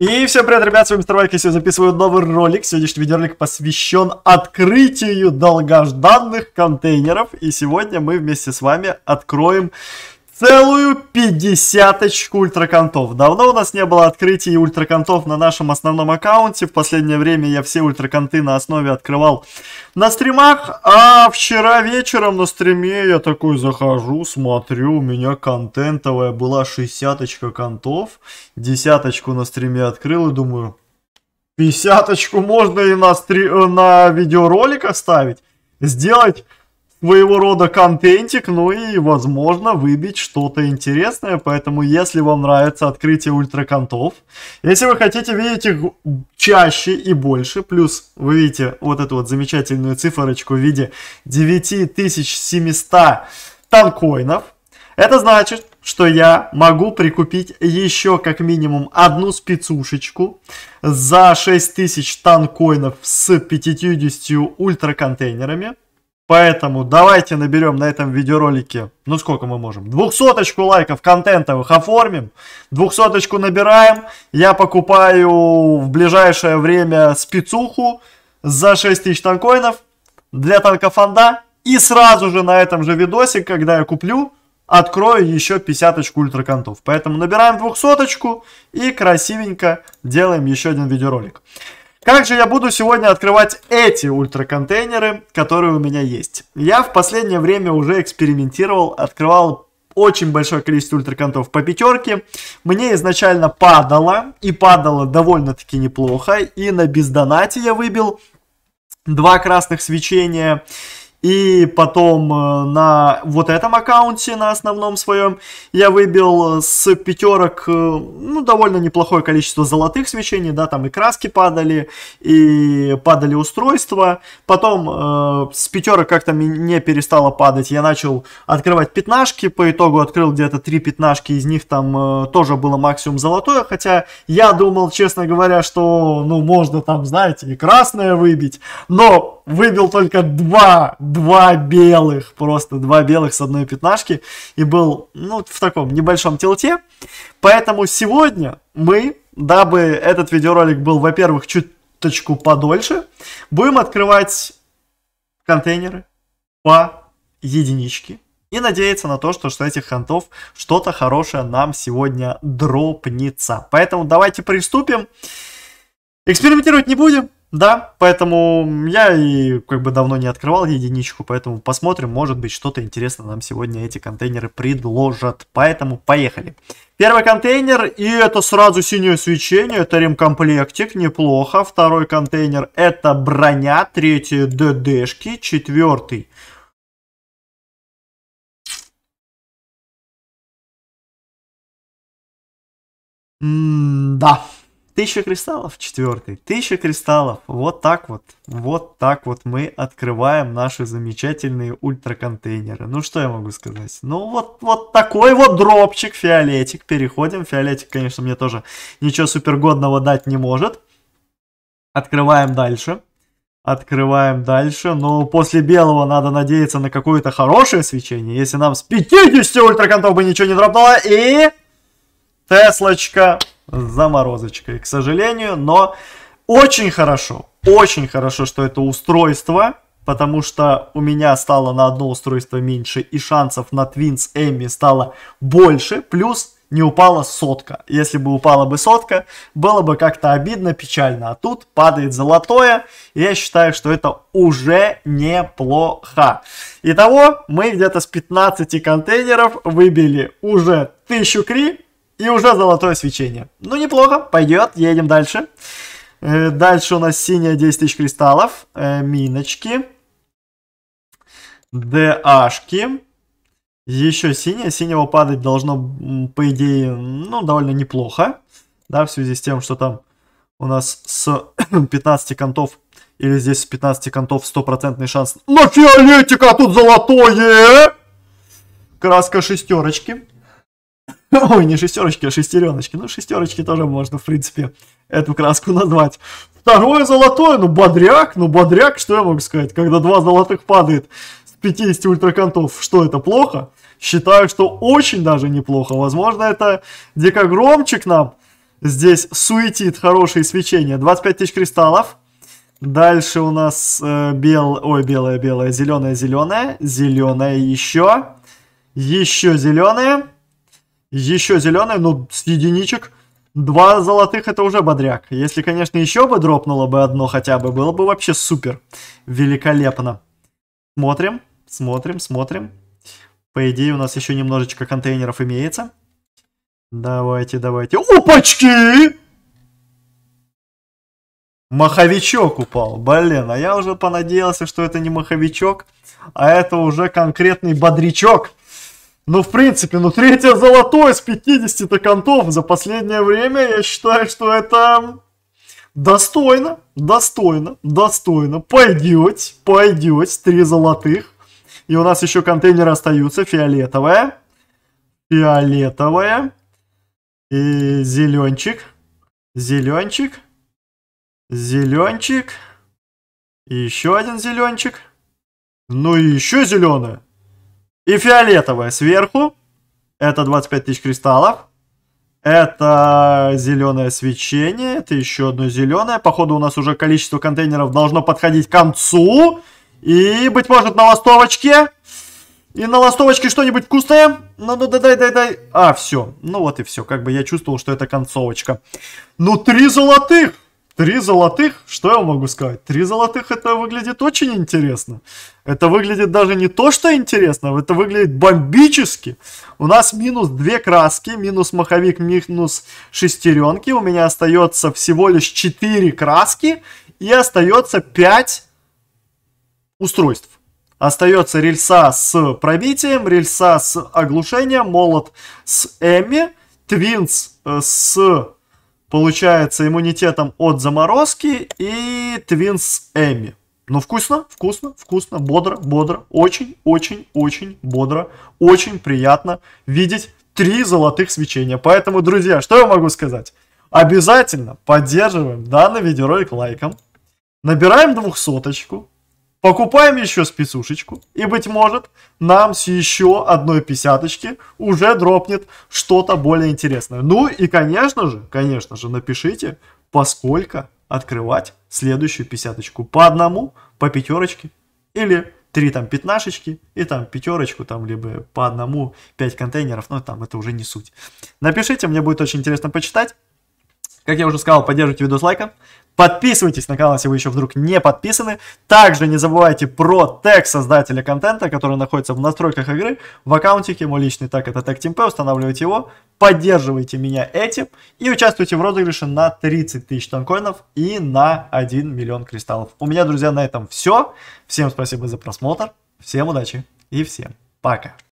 И всем привет, ребят, с вами Мистер Вайк, я сегодня записываю новый ролик. Сегодняшний видеоролик посвящен открытию долгожданных контейнеров. И сегодня мы вместе с вами откроем целую пятидесяточку ультраконтов. Давно у нас не было открытий ультраконтов на нашем основном аккаунте. В последнее время я все ультраканты на основе открывал на стримах. А вчера вечером на стриме я такой захожу, смотрю, у меня контентовая была шестьдесяточка контов. Десяточку на стриме открыл и думаю, пятьдесяточку можно и на, стри... Э, на видеоролик оставить, Сделать своего рода контентик, ну и, возможно, выбить что-то интересное. Поэтому, если вам нравится открытие ультраконтов, если вы хотите видеть их чаще и больше, плюс вы видите вот эту вот замечательную цифрочку в виде 9700 танкоинов, это значит, что я могу прикупить еще как минимум одну спецушечку за 6000 танкоинов с 50 ультраконтейнерами. Поэтому давайте наберем на этом видеоролике, ну сколько мы можем, двухсоточку лайков контентовых оформим, двухсоточку набираем, я покупаю в ближайшее время спецуху за 6 тысяч танкоинов для танкофонда, и сразу же на этом же видосе, когда я куплю, открою еще 50 ультраконтов. Поэтому набираем двухсоточку и красивенько делаем еще один видеоролик. Как же я буду сегодня открывать эти ультраконтейнеры, которые у меня есть? Я в последнее время уже экспериментировал, открывал очень большое количество ультраконтов по пятерке. Мне изначально падало, и падало довольно-таки неплохо. И на бездонате я выбил два красных свечения. И потом э, на вот этом аккаунте, на основном своем, я выбил э, с пятерок, э, ну, довольно неплохое количество золотых свечений, да, там и краски падали, и падали устройства. Потом э, с пятерок как-то мне перестало падать, я начал открывать пятнашки, по итогу открыл где-то три пятнашки, из них там э, тоже было максимум золотое, хотя я думал, честно говоря, что, ну, можно там, знаете, и красное выбить, но выбил только два, два белых, просто два белых с одной пятнашки. И был, ну, в таком небольшом тилте. Поэтому сегодня мы, дабы этот видеоролик был, во-первых, чуточку подольше, будем открывать контейнеры по единичке. И надеяться на то, что, что этих хантов что-то хорошее нам сегодня дропнется. Поэтому давайте приступим. Экспериментировать не будем. Да, поэтому я и как бы давно не открывал единичку, поэтому посмотрим, может быть что-то интересное нам сегодня эти контейнеры предложат. Поэтому поехали. Первый контейнер, и это сразу синее свечение, это ремкомплектик, неплохо. Второй контейнер это броня, третий ДДшки, четвертый да. Тысяча кристаллов, четвертый. Тысяча кристаллов. Вот так вот. Вот так вот мы открываем наши замечательные ультраконтейнеры. Ну, что я могу сказать? Ну, вот, вот такой вот дропчик фиолетик. Переходим. Фиолетик, конечно, мне тоже ничего супергодного дать не может. Открываем дальше. Открываем дальше. Но после белого надо надеяться на какое-то хорошее свечение. Если нам с 50 ультраконтов бы ничего не дропнуло. И... Теслочка с заморозочкой, к сожалению, но очень хорошо, очень хорошо, что это устройство, потому что у меня стало на одно устройство меньше и шансов на Твинс Эмми стало больше, плюс не упала сотка. Если бы упала бы сотка, было бы как-то обидно, печально. А тут падает золотое, и я считаю, что это уже неплохо. Итого, мы где-то с 15 контейнеров выбили уже 1000 кри, и уже золотое свечение. Ну, неплохо, пойдет, едем дальше. Э, дальше у нас синяя 10 тысяч кристаллов, э, миночки, ДАшки. Еще синяя, синего падать должно, по идее, ну, довольно неплохо. Да, в связи с тем, что там у нас с 15 контов или здесь с 15 контов стопроцентный шанс на фиолетика тут золотое! Краска шестерочки. Ой, не шестерочки, а шестереночки. Ну, шестерочки тоже можно, в принципе, эту краску назвать. Второе золотое, ну, бодряк, ну, бодряк, что я могу сказать, когда два золотых падает с 50 ультракантов, что это плохо? Считаю, что очень даже неплохо. Возможно, это дикогромчик нам здесь суетит хорошие свечения. 25 тысяч кристаллов. Дальше у нас э, бел... Ой, белая, белая, зеленая, зеленая, зеленая еще, еще зеленая. Еще зеленый, ну, с единичек. Два золотых это уже бодряк. Если, конечно, еще бы дропнуло бы одно хотя бы, было бы вообще супер. Великолепно. Смотрим, смотрим, смотрим. По идее, у нас еще немножечко контейнеров имеется. Давайте, давайте. Упачки! Маховичок упал. Блин, а я уже понадеялся, что это не маховичок, а это уже конкретный бодрячок. Ну, в принципе, ну, третье золотое с 50-то контов за последнее время, я считаю, что это достойно, достойно, достойно. Пойдете, пойдете, три золотых. И у нас еще контейнеры остаются, фиолетовая, фиолетовая и зеленчик, зеленчик, зеленчик, и еще один зеленчик, ну и еще зеленая. И фиолетовое сверху. Это 25 тысяч кристаллов. Это зеленое свечение. Это еще одно зеленое. Походу у нас уже количество контейнеров должно подходить к концу. И, быть может, на ластовочке. И на ластовочке что-нибудь вкусное? Ну, ну, дай, дай, дай. А, все. Ну вот и все. Как бы я чувствовал, что это концовочка. Ну, три золотых! Три золотых, что я могу сказать? Три золотых это выглядит очень интересно. Это выглядит даже не то, что интересно, это выглядит бомбически. У нас минус две краски, минус маховик, минус шестеренки. У меня остается всего лишь четыре краски и остается пять устройств. Остается рельса с пробитием, рельса с оглушением, молот с Эми, твинс э, с получается, иммунитетом от заморозки и Твинс Эми. Ну, вкусно, вкусно, вкусно, бодро, бодро, очень, очень, очень бодро, очень приятно видеть три золотых свечения. Поэтому, друзья, что я могу сказать? Обязательно поддерживаем данный видеоролик лайком, набираем двухсоточку, Покупаем еще спецушечку. И, быть может, нам с еще одной писяточки уже дропнет что-то более интересное. Ну и, конечно же, конечно же, напишите, поскольку открывать следующую писяточку. По одному, по пятерочке или три там пятнашечки и там пятерочку, там либо по одному пять контейнеров, но там это уже не суть. Напишите, мне будет очень интересно почитать. Как я уже сказал, поддержите видос лайком, Подписывайтесь на канал, если вы еще вдруг не подписаны. Также не забывайте про тег создателя контента, который находится в настройках игры, в аккаунтике, мой личный так это тег TeamP, устанавливайте его, поддерживайте меня этим и участвуйте в розыгрыше на 30 тысяч танкоинов и на 1 миллион кристаллов. У меня, друзья, на этом все. Всем спасибо за просмотр, всем удачи и всем пока.